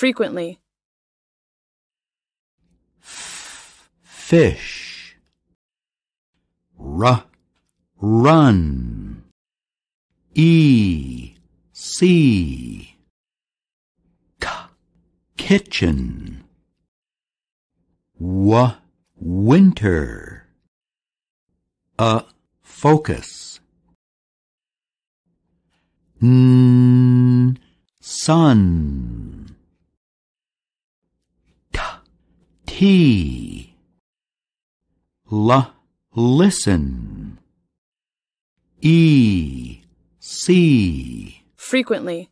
frequently. Fish. R. Run. E. See. K. Kitchen. W. Winter. A. Focus. N. Sun. He. L. Listen. E. See. Frequently.